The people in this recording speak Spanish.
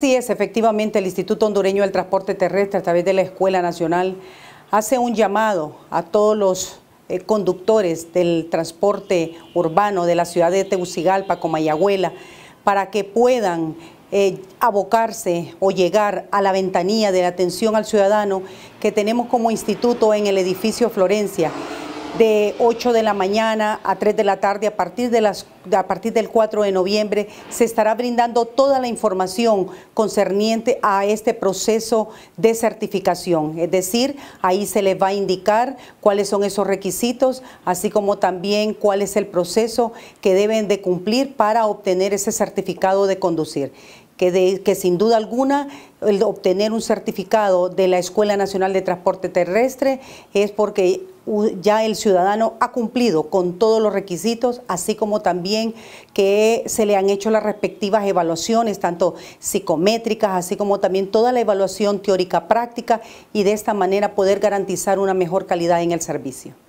Sí, es efectivamente el Instituto Hondureño del Transporte Terrestre a través de la Escuela Nacional hace un llamado a todos los eh, conductores del transporte urbano de la ciudad de Tegucigalpa, Comayagüela, para que puedan eh, abocarse o llegar a la ventanilla de la atención al ciudadano que tenemos como instituto en el edificio Florencia de 8 de la mañana a 3 de la tarde a partir de las a partir del 4 de noviembre se estará brindando toda la información concerniente a este proceso de certificación. Es decir, ahí se les va a indicar cuáles son esos requisitos, así como también cuál es el proceso que deben de cumplir para obtener ese certificado de conducir. Que, que, sin duda alguna el obtener un certificado de la Escuela Nacional de Transporte Terrestre es porque ya el ciudadano ha cumplido con todos los requisitos, así como también que se le han hecho las respectivas evaluaciones, tanto psicométricas, así como también toda la evaluación teórica práctica y de esta manera poder garantizar una mejor calidad en el servicio.